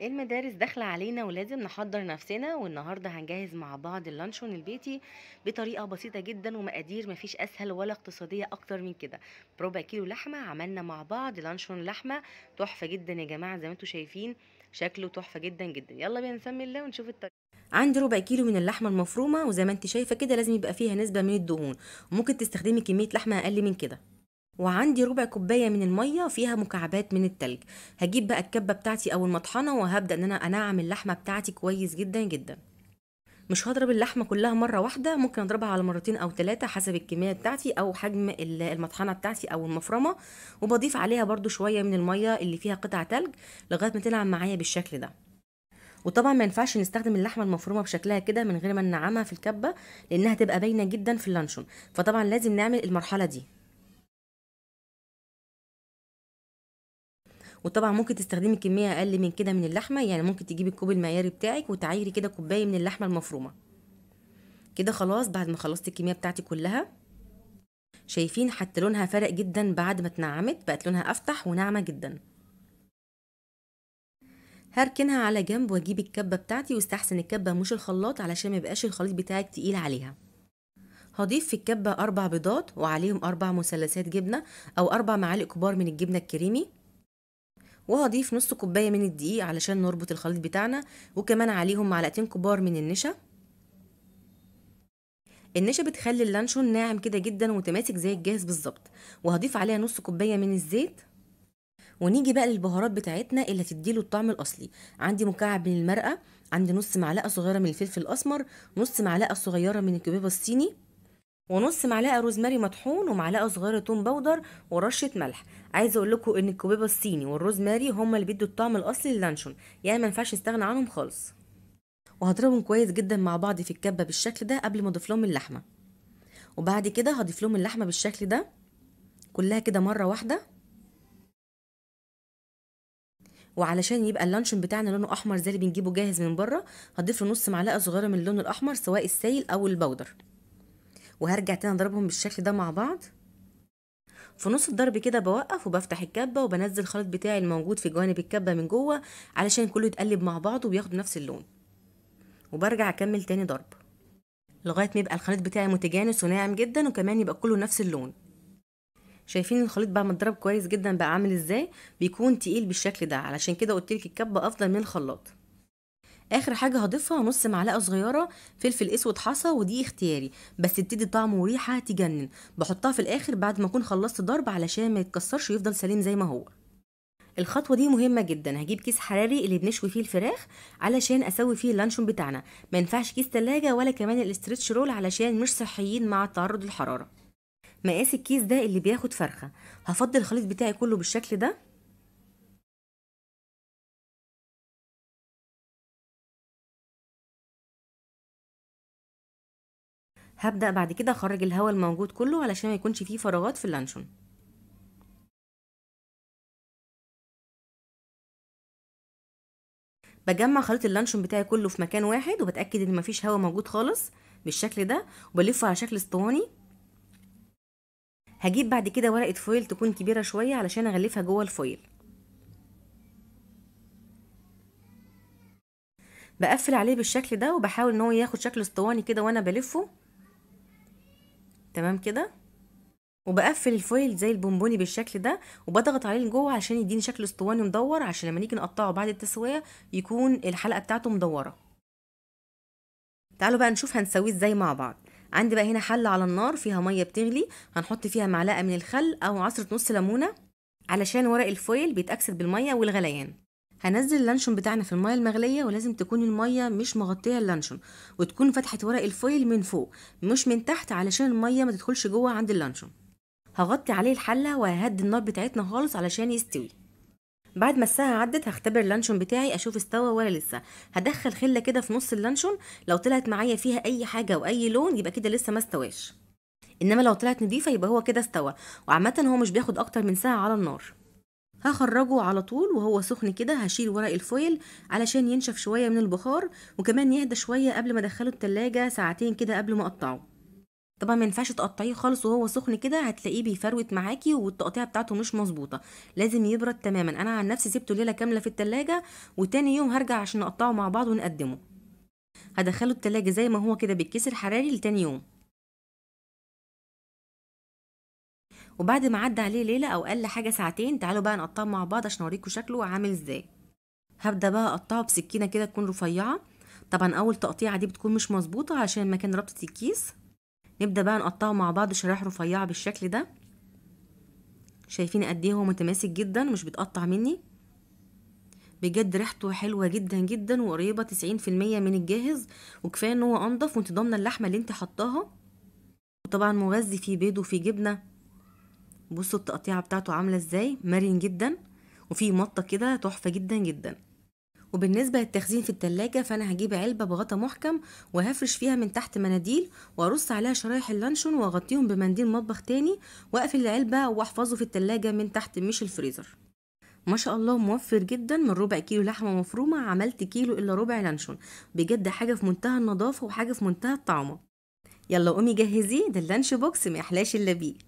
إيه المدارس داخلة علينا ولازم نحضر نفسنا والنهاردة هنجهز مع بعض اللانشون البيتي بطريقة بسيطة جدا ومقادير مفيش أسهل ولا اقتصادية أكتر من كده بربع كيلو لحمة عملنا مع بعض لانشون لحمة تحفة جدا يا جماعة زي ما انتوا شايفين شكله تحفة جدا جدا يلا بينا نسمي الله ونشوف الطريقة عندي ربع كيلو من اللحمه المفرومه وزي ما انت شايفه كده لازم يبقى فيها نسبه من الدهون وممكن تستخدمي كميه لحمه اقل من كده وعندي ربع كوبايه من الميه فيها مكعبات من التلج هجيب بقى الكبه بتاعتي او المطحنه وهبدا ان انا انعم اللحمه بتاعتي كويس جدا جدا مش هضرب اللحمه كلها مره واحده ممكن اضربها على مرتين او ثلاثه حسب الكميه بتاعتي او حجم المطحنه بتاعتي او المفرمه وبضيف عليها برضو شويه من الميه اللي فيها قطع تلج لغايه ما تلعب معايا بالشكل ده وطبعا ما ينفعش نستخدم اللحمه المفرومه بشكلها كده من غير ما ننعمها في الكبه لانها تبقى باينه جدا في اللانشون فطبعا لازم نعمل المرحله دي وطبعا ممكن تستخدمي كميه اقل من كده من اللحمه يعني ممكن تجيبي الكوب المعياري بتاعك وتعايري كده كوبايه من اللحمه المفرومه كده خلاص بعد ما خلصت الكميه بتاعتي كلها شايفين حتى لونها فرق جدا بعد ما اتنعمت بقت لونها افتح وناعمه جدا هركنها على جنب واجيب الكبه بتاعتي واستحسن الكبه مش الخلاط علشان ما يبقاش الخليط بتاعك تقيل عليها هضيف في الكبة أربع بيضات وعليهم أربع مثلثات جبنة أو أربع معالق كبار من الجبنة الكريمي وهضيف نص كوباية من الدقيق علشان نربط الخليط بتاعنا وكمان عليهم معلقتين كبار من النشا النشا بتخلي اللانشون ناعم كده جدا وتماسك زي الجاهز بالظبط وهضيف عليها نص كوباية من الزيت ونيجي بقى للبهارات بتاعتنا اللي هتديله الطعم الاصلي عندي مكعب من المرقه عندي نص معلقه صغيره من الفلفل الاسمر نص معلقه صغيره من الكبيبه الصيني ونص معلقه روزماري مطحون ومعلقه صغيره توم بودر ورشه ملح عايزه اقول لكم ان الكوبيبه الصيني والروزماري هما اللي بيدوا الطعم الاصلي للانشون يعني ما ينفعش نستغنى عنهم خالص وهضربهم كويس جدا مع بعض في الكبه بالشكل ده قبل ما اضيف لهم اللحمه وبعد كده هضيف لهم اللحمه بالشكل ده كلها كده مره واحده وعلشان يبقى اللانشون بتاعنا لونه احمر زي اللي بنجيبه جاهز من بره هضيف له نص معلقه صغيره من اللون الاحمر سواء السائل او البودر وهرجع تاني اضربهم بالشكل ده مع بعض في نص الضرب كده بوقف وبفتح الكبة وبنزل الخليط بتاعي الموجود في جوانب الكبة من جوه علشان كله يتقلب مع بعضه وبياخد نفس اللون وبرجع اكمل تاني ضرب لغاية ما يبقى الخليط بتاعي متجانس وناعم جدا وكمان يبقى كله نفس اللون شايفين الخليط بعد ما اتضرب كويس جدا بقى عامل ازاي بيكون تقيل بالشكل ده علشان كده قلتلك الكبة افضل من الخلاط اخر حاجه هضيفها نص معلقه صغيره فلفل اسود حصى ودي اختياري بس تبتدي طعم وريحه تجنن بحطها في الاخر بعد ما اكون خلصت ضرب علشان ما يتكسرش ويفضل سليم زي ما هو الخطوه دي مهمه جدا هجيب كيس حراري اللي بنشوي فيه الفراخ علشان اسوي فيه اللانشون بتاعنا ما ينفعش كيس تلاجة ولا كمان الاسترتش رول علشان مش صحيين مع تعرض الحراره مقاس الكيس ده اللي بياخد فرخه هفضي الخليط بتاعي كله بالشكل ده هبدأ بعد كده أخرج الهواء الموجود كله علشان ما يكونش فيه فراغات في اللانشون بجمع خليط اللانشون بتاعي كله في مكان واحد وبتأكد ان مفيش هواء موجود خالص بالشكل ده وبلفه على شكل اسطواني هجيب بعد كده ورقة فويل تكون كبيرة شوية علشان أغلفها جوه الفويل بقفل عليه بالشكل ده وبحاول ان هو ياخد شكل اسطواني كده وانا بلفه تمام كده وبقفل الفويل زي البونبوني بالشكل ده وبضغط عليه لجوه عشان يديني شكل اسطواني مدور عشان لما نيجي نقطعه بعد التسويه يكون الحلقه بتاعته مدوره تعالوا بقى نشوف هنسويه ازاي مع بعض عندي بقى هنا حله على النار فيها ميه بتغلي هنحط فيها معلقه من الخل او عصره نص ليمونه علشان ورق الفويل بيتاكسد بالميه والغليان هنزل اللانشون بتاعنا في الميه المغليه ولازم تكون الميه مش مغطيه اللانشون وتكون فتحه ورق الفويل من فوق مش من تحت علشان الميه ما تدخلش جوه عند اللانشون هغطي عليه الحله وههدي النار بتاعتنا خالص علشان يستوي بعد ما الساعة عدت هختبر اللانشون بتاعي اشوف استوى ولا لسه هدخل خله كده في نص اللانشون لو طلعت معايا فيها اي حاجه او اي لون يبقى كده لسه ما استواش انما لو طلعت نضيفه يبقى هو كده استوى وعامه هو مش بياخد اكتر من ساعه على النار هخرجه على طول وهو سخن كده هشيل ورق الفويل علشان ينشف شوية من البخار وكمان يهدى شوية قبل ما ادخله التلاجة ساعتين كده قبل ما اقطعه طبعا ما ينفعش تقطعيه خالص وهو سخن كده هتلاقيه بيفروت معاكي والتقطيعه بتاعته مش مظبوطه لازم يبرد تماما انا عن نفسي سبته ليله كامله في التلاجة وتاني يوم هرجع عشان نقطعه مع بعض ونقدمه هدخله التلاجة زي ما هو كده بيتكسر حراري لتاني يوم وبعد ما عدى عليه ليلة أو أقل حاجة ساعتين تعالوا بقى نقطعه مع بعض عشان أوريكم شكله عامل إزاي هبدأ بقى أقطعه بسكينة كده تكون رفيعة طبعا أول تقطيعة دي بتكون مش مظبوطة عشان مكان ربطة الكيس نبدأ بقى نقطعه مع بعض شرايح رفيعة بالشكل ده شايفين قد ايه هو متماسك جدا مش بتقطع مني بجد ريحته حلوه جدا جدا وقريبه تسعين في الميه من الجاهز وكفايه ان هو انضف وانت ضامنه اللحمه اللي انت حطاها وطبعا مغذي فيه بيض وفيه جبنه بصوا التقطيعه بتاعته عامله ازاي مرن جدا وفيه مطه كده تحفه جدا جدا وبالنسبة للتخزين في التلاجة فأنا هجيب علبة بغطا محكم وهفرش فيها من تحت مناديل وأرص عليها شرايح اللانشون وأغطيهم بمنديل مطبخ تاني وأقفل العلبة وأحفظه في التلاجة من تحت مش الفريزر ما شاء الله موفر جدا من ربع كيلو لحمة مفرومة عملت كيلو إلا ربع لانشون بجد حاجة في منتهى النظافة وحاجة في منتهى الطعمة يلا قومي جهزيه ده اللانش بوكس ما يحلاش إلا بيه